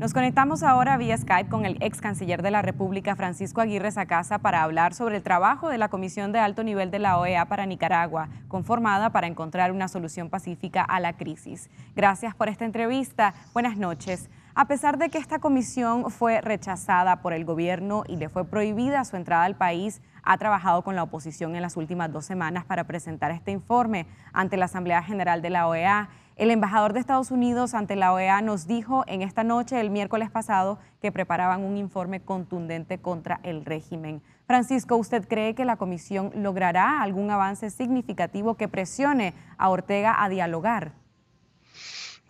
Nos conectamos ahora vía Skype con el ex canciller de la República, Francisco Aguirre Sacasa, para hablar sobre el trabajo de la Comisión de Alto Nivel de la OEA para Nicaragua, conformada para encontrar una solución pacífica a la crisis. Gracias por esta entrevista. Buenas noches. A pesar de que esta comisión fue rechazada por el gobierno y le fue prohibida su entrada al país, ha trabajado con la oposición en las últimas dos semanas para presentar este informe ante la Asamblea General de la OEA. El embajador de Estados Unidos ante la OEA nos dijo en esta noche, el miércoles pasado, que preparaban un informe contundente contra el régimen. Francisco, ¿usted cree que la comisión logrará algún avance significativo que presione a Ortega a dialogar?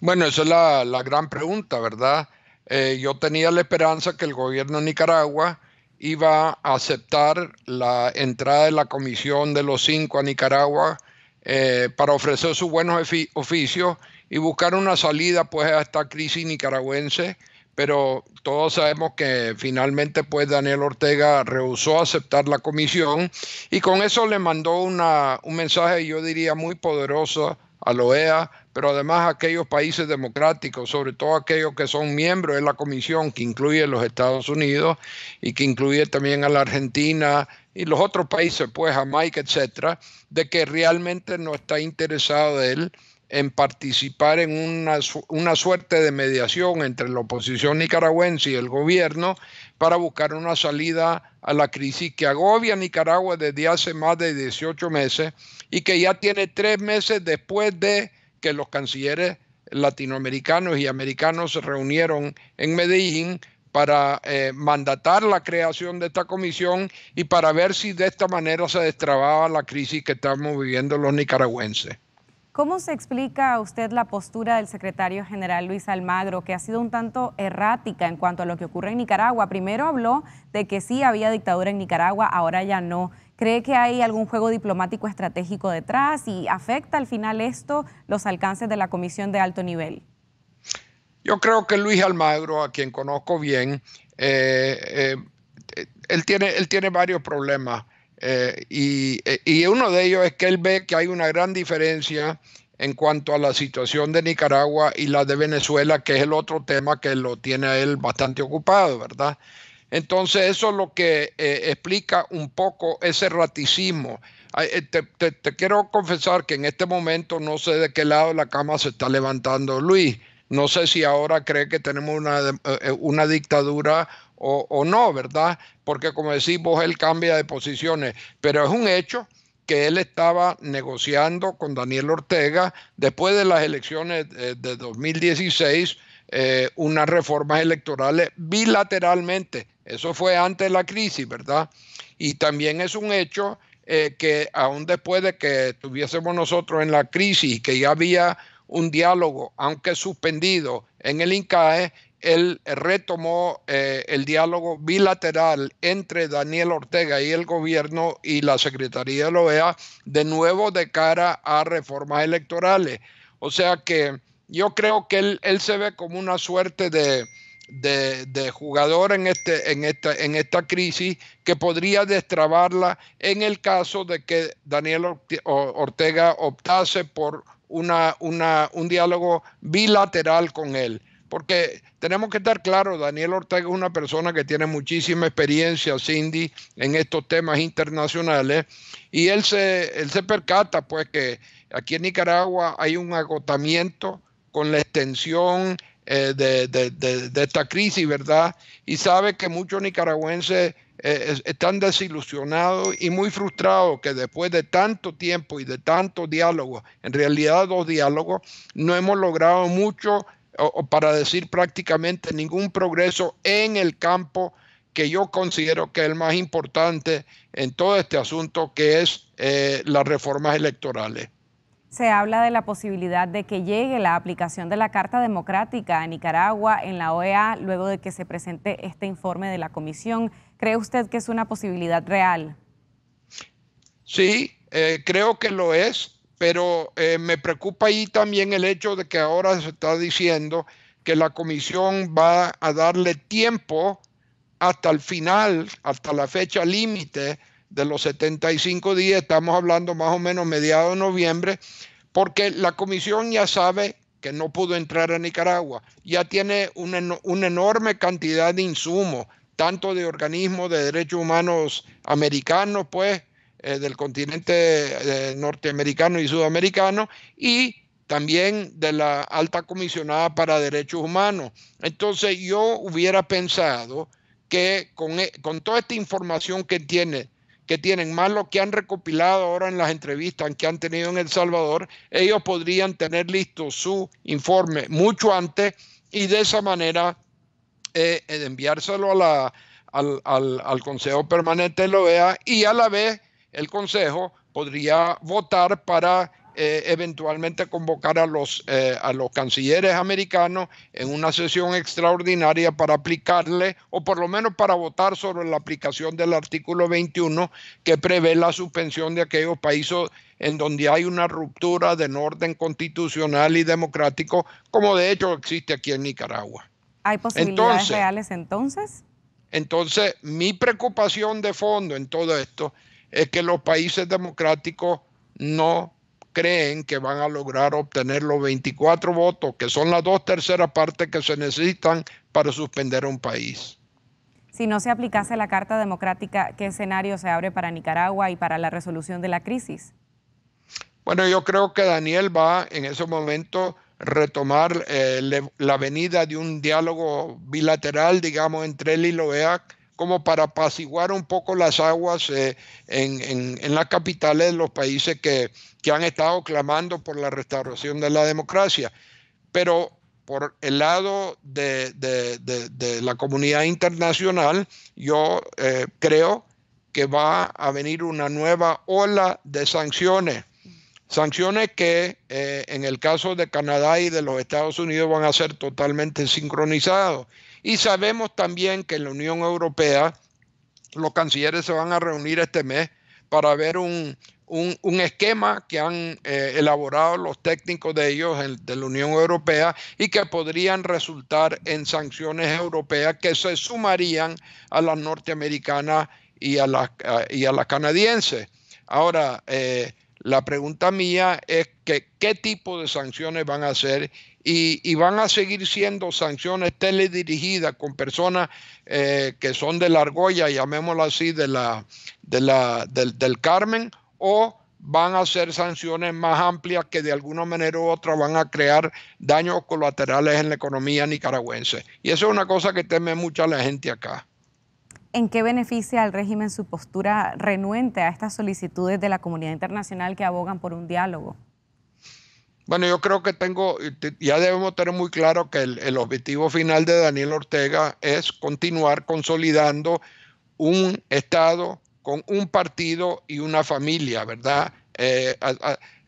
Bueno, esa es la, gran pregunta, ¿verdad? Eh, yo tenía la esperanza que el gobierno de Nicaragua iba a aceptar la entrada de la comisión de los cinco a Nicaragua eh, para ofrecer sus buenos oficios y buscar una salida pues a esta crisis nicaragüense, pero todos sabemos que finalmente pues Daniel Ortega rehusó aceptar la comisión y con eso le mandó un mensaje yo diría muy poderoso a la OEA, pero además aquellos países democráticos, sobre todo aquellos que son miembros de la comisión, que incluye los Estados Unidos y que incluye también a la Argentina y los otros países, pues a Jamaica, etcétera, de que realmente no está interesado él en participar en una, una suerte de mediación entre la oposición nicaragüense y el gobierno para buscar una salida a la crisis que agobia Nicaragua desde hace más de 18 meses y que ya tiene tres meses después de que los cancilleres latinoamericanos y americanos se reunieron en Medellín para eh, mandatar la creación de esta comisión y para ver si de esta manera se destrababa la crisis que estamos viviendo los nicaragüenses. ¿Cómo se explica a usted la postura del secretario general Luis Almagro, que ha sido un tanto errática en cuanto a lo que ocurre en Nicaragua? Primero habló de que sí había dictadura en Nicaragua, ahora ya no. ¿Cree que hay algún juego diplomático estratégico detrás y afecta al final esto los alcances de la comisión de alto nivel? Yo creo que Luis Almagro, a quien conozco bien, eh, eh, él, tiene, él tiene varios problemas eh, y, y, uno de ellos es que él ve que hay una gran diferencia en cuanto a la situación de Nicaragua y la de Venezuela, que es el otro tema que lo tiene a él bastante ocupado, ¿verdad? Entonces eso es lo que eh, explica un poco ese raticismo. Eh, te, quiero confesar que en este momento no sé de qué lado la cama se está levantando Luis. No sé si ahora cree que tenemos una, eh, dictadura o, no, ¿verdad? Porque como decimos, él cambia de posiciones, pero es un hecho que él estaba negociando con Daniel Ortega después de las elecciones de 2016 eh, unas reformas electorales bilateralmente. Eso fue antes de la crisis, ¿verdad? Y también es un hecho eh, que aún después de que estuviésemos nosotros en la crisis, que ya había un diálogo, aunque suspendido en el INCAE, él retomó eh, el diálogo bilateral entre Daniel Ortega y el gobierno y la Secretaría de la OEA, de nuevo de cara a reformas electorales. O sea que yo creo que él, se ve como una suerte de, de, jugador en, este, en, esta, en esta crisis que podría destrabarla en el caso de que Daniel Ortega optase por una, una, un diálogo bilateral con él. Porque tenemos que estar claros, Daniel Ortega es una persona que tiene muchísima experiencia, Cindy, en estos temas internacionales, y él se, él se percata pues que aquí en Nicaragua hay un agotamiento con la extensión eh, de, esta crisis, ¿verdad? Y sabe que muchos nicaragüenses eh, están desilusionados y muy frustrados que después de tanto tiempo y de tanto diálogo, en realidad dos diálogos, no hemos logrado mucho, o, para decir prácticamente ningún progreso en el campo que yo considero que es el más importante en todo este asunto, que es eh, las reformas electorales se habla de la posibilidad de que llegue la aplicación de la Carta Democrática a Nicaragua en la OEA luego de que se presente este informe de la Comisión. ¿Cree usted que es una posibilidad real? Sí, eh, creo que lo es, pero eh, me preocupa ahí también el hecho de que ahora se está diciendo que la Comisión va a darle tiempo hasta el final, hasta la fecha límite de los 75 días, estamos hablando más o menos mediados de noviembre, porque la comisión ya sabe que no pudo entrar a Nicaragua, ya tiene una, enorme cantidad de insumos, tanto de organismos de derechos humanos americanos, pues, eh, del continente eh, norteamericano y sudamericano, y también de la alta comisionada para derechos humanos. Entonces yo hubiera pensado que con, eh, con toda esta información que tiene que tienen más lo que han recopilado ahora en las entrevistas que han tenido en El Salvador, ellos podrían tener listo su informe mucho antes y de esa manera eh, eh, enviárselo a la, al, al, Consejo Permanente de la OEA y a la vez el Consejo podría votar para eh, eventualmente convocar a los, eh, a los cancilleres americanos en una sesión extraordinaria para aplicarle, o por lo menos para votar sobre la aplicación del artículo 21 que prevé la suspensión de aquellos países en donde hay una ruptura del orden constitucional y democrático, como de hecho existe aquí en Nicaragua. ¿Hay posibilidades reales entonces? Entonces, mi preocupación de fondo en todo esto es que los países democráticos no creen que van a lograr obtener los 24 votos, que son las dos terceras partes que se necesitan para suspender un país. Si no se aplicase la Carta Democrática, ¿qué escenario se abre para Nicaragua y para la resolución de la crisis? Bueno, yo creo que Daniel va en ese momento retomar eh, la venida de un diálogo bilateral, digamos, entre él y lo como para apaciguar un poco las aguas eh, en, las capitales de los países que, han estado clamando por la restauración de la democracia. Pero por el lado de, la comunidad internacional, yo eh, creo que va a venir una nueva ola de sanciones. Sanciones que eh, en el caso de Canadá y de los Estados Unidos van a ser totalmente sincronizados. Y sabemos también que en la Unión Europea los cancilleres se van a reunir este mes para ver un, esquema que han eh, elaborado los técnicos de ellos de la Unión Europea y que podrían resultar en sanciones europeas que se sumarían a las norteamericanas y a las, y a canadienses. Ahora, eh, la pregunta mía es que qué tipo de sanciones van a hacer y, van a seguir siendo sanciones teledirigidas con personas eh, que son de la argolla, llamémoslo así, de la, del, del Carmen, o van a ser sanciones más amplias que de alguna manera u otra van a crear daños colaterales en la economía nicaragüense. Y eso es una cosa que teme mucha la gente acá. ¿En qué beneficia al régimen su postura renuente a estas solicitudes de la comunidad internacional que abogan por un diálogo? Bueno, yo creo que tengo, ya debemos tener muy claro que el, objetivo final de Daniel Ortega es continuar consolidando un Estado con un partido y una familia, ¿verdad? Eh,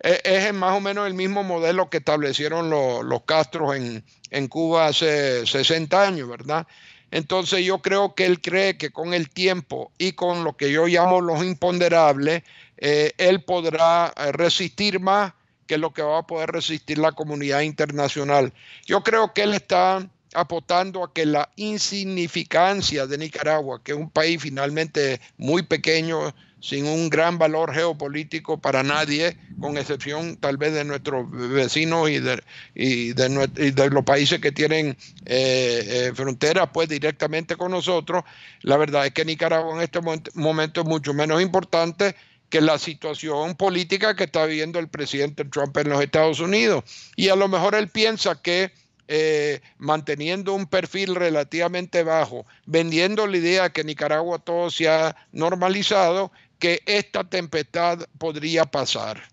e, es más o menos el mismo modelo que establecieron los Castros en, Cuba hace 60 años, ¿verdad? Entonces yo creo que él cree que con el tiempo y con lo que yo llamo los imponderables, eh, él podrá eh, resistir más que es lo que va a poder resistir la comunidad internacional. Yo creo que él está apostando a que la insignificancia de Nicaragua, que es un país finalmente muy pequeño, sin un gran valor geopolítico para nadie, con excepción tal vez de nuestros vecinos y de, los países que tienen eh, eh, fronteras pues directamente con nosotros, la verdad es que Nicaragua en este momento es mucho menos importante que la situación política que está viviendo el presidente Trump en los Estados Unidos. Y a lo mejor él piensa que eh, manteniendo un perfil relativamente bajo, vendiendo la idea que Nicaragua todo se ha normalizado, que esta tempestad podría pasar.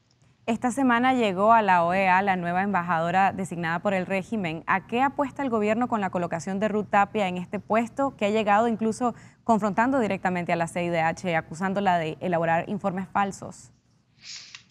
Esta semana llegó a la OEA la nueva embajadora designada por el régimen. ¿A qué apuesta el gobierno con la colocación de Ruth Tapia en este puesto que ha llegado incluso confrontando directamente a la CIDH, acusándola de elaborar informes falsos?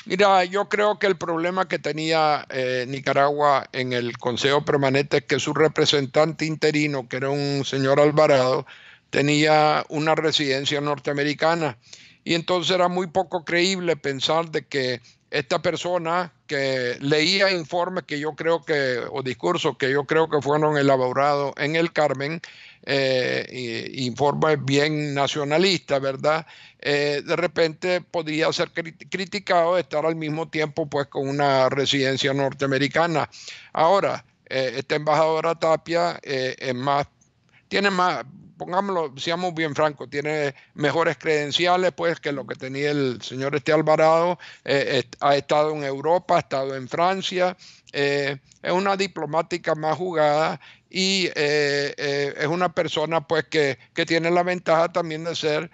Mira, yo creo que el problema que tenía eh, Nicaragua en el Consejo Permanente es que su representante interino, que era un señor Alvarado, tenía una residencia norteamericana y entonces era muy poco creíble pensar de que esta persona que leía informes que yo creo que, o discursos que yo creo que fueron elaborados en el Carmen, eh, informes bien nacionalistas, ¿verdad? Eh, de repente podría ser criticado de estar al mismo tiempo pues con una residencia norteamericana. Ahora, eh, esta embajadora Tapia es tiene más, pongámoslo, seamos bien francos, tiene mejores credenciales pues que lo que tenía el señor Este Alvarado, eh, ha estado en Europa, ha estado en Francia, eh, es una diplomática más jugada y eh, es una persona pues que, tiene la ventaja también de ser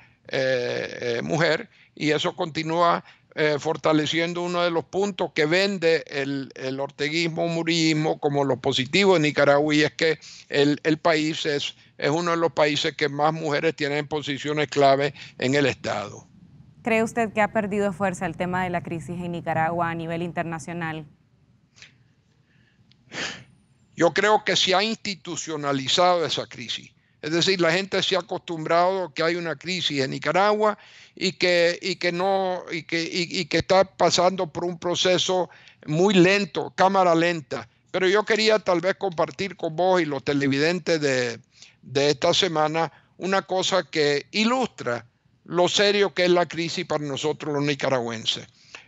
mujer y eso continúa fortaleciendo uno de los puntos que vende el, el orteguismo, murismo como lo positivo en Nicaragua y es que el, el país es es uno de los países que más mujeres tienen posiciones clave en el Estado. ¿Cree usted que ha perdido fuerza el tema de la crisis en Nicaragua a nivel internacional? Yo creo que se ha institucionalizado esa crisis. Es decir, la gente se ha acostumbrado que hay una crisis en Nicaragua y que, y que, no, y que, y que está pasando por un proceso muy lento, cámara lenta. Pero yo quería tal vez compartir con vos y los televidentes de, de esta semana, una cosa que ilustra lo serio que es la crisis para nosotros los nicaragüenses.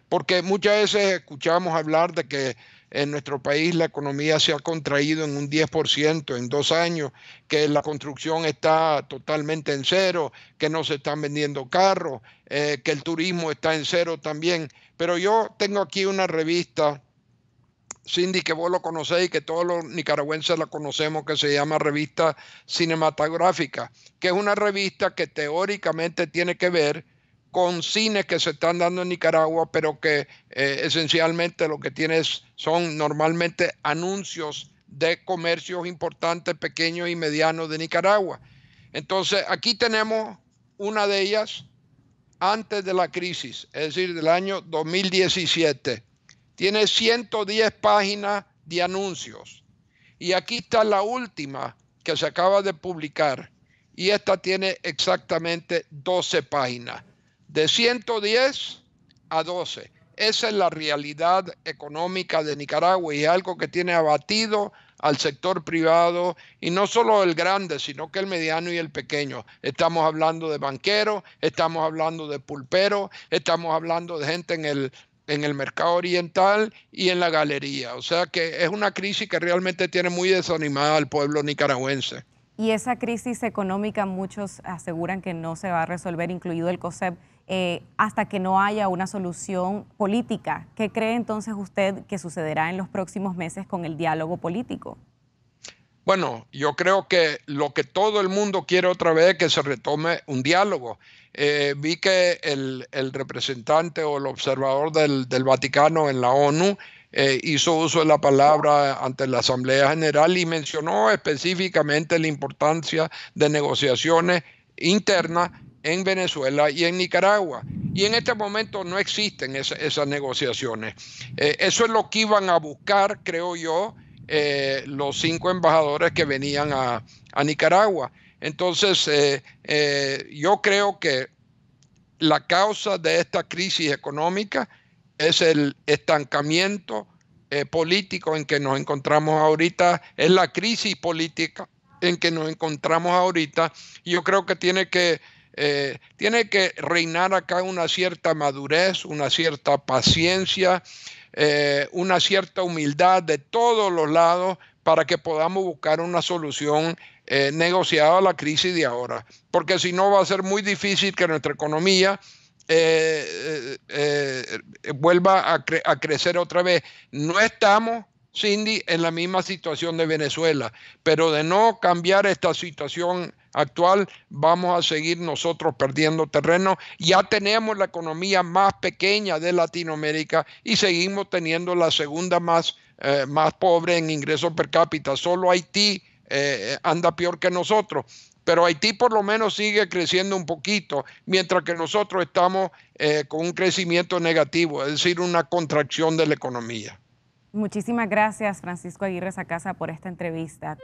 Porque muchas veces escuchamos hablar de que en nuestro país la economía se ha contraído en un 10% en dos años, que la construcción está totalmente en cero, que no se están vendiendo carros, eh, que el turismo está en cero también. Pero yo tengo aquí una revista Cindy, que vos lo conocéis, que todos los nicaragüenses la conocemos, que se llama Revista Cinematográfica, que es una revista que teóricamente tiene que ver con cines que se están dando en Nicaragua, pero que eh, esencialmente lo que tiene son normalmente anuncios de comercios importantes, pequeños y medianos de Nicaragua. Entonces, aquí tenemos una de ellas antes de la crisis, es decir, del año 2017 tiene 110 páginas de anuncios. Y aquí está la última que se acaba de publicar. Y esta tiene exactamente 12 páginas. De 110 a 12. Esa es la realidad económica de Nicaragua y es algo que tiene abatido al sector privado y no solo el grande, sino que el mediano y el pequeño. Estamos hablando de banqueros, estamos hablando de pulperos, estamos hablando de gente en el en el mercado oriental y en la galería. O sea que es una crisis que realmente tiene muy desanimada al pueblo nicaragüense. Y esa crisis económica muchos aseguran que no se va a resolver, incluido el COSEP, eh, hasta que no haya una solución política. ¿Qué cree entonces usted que sucederá en los próximos meses con el diálogo político? Bueno, yo creo que lo que todo el mundo quiere otra vez es que se retome un diálogo. Eh, vi que el, representante o el observador del, Vaticano en la ONU eh, hizo uso de la palabra ante la Asamblea General y mencionó específicamente la importancia de negociaciones internas en Venezuela y en Nicaragua. Y en este momento no existen esas negociaciones. Eh, eso es lo que iban a buscar, creo yo, los cinco embajadores que venían a Nicaragua. Entonces, eh, eh, yo creo que la causa de esta crisis económica es el estancamiento eh, político en que nos encontramos ahorita, es la crisis política en que nos encontramos ahorita. Y yo creo que tiene que, tiene que reinar acá una cierta madurez, una cierta paciencia, una cierta humildad de todos los lados para que podamos buscar una solución eh, negociada la crisis de ahora, porque si no va a ser muy difícil que nuestra economía eh, eh, vuelva a, crecer otra vez. No estamos, Cindy, en la misma situación de Venezuela, pero de no cambiar esta situación actual, vamos a seguir nosotros perdiendo terreno. Ya tenemos la economía más pequeña de Latinoamérica y seguimos teniendo la segunda más, más pobre en ingresos per cápita. Solo Haití eh, eh, anda peor que nosotros. Pero Haití por lo menos sigue creciendo un poquito, mientras que nosotros estamos eh, con un crecimiento negativo, es decir, una contracción de la economía. Muchísimas gracias, Francisco Aguirre Sacasa, por esta entrevista.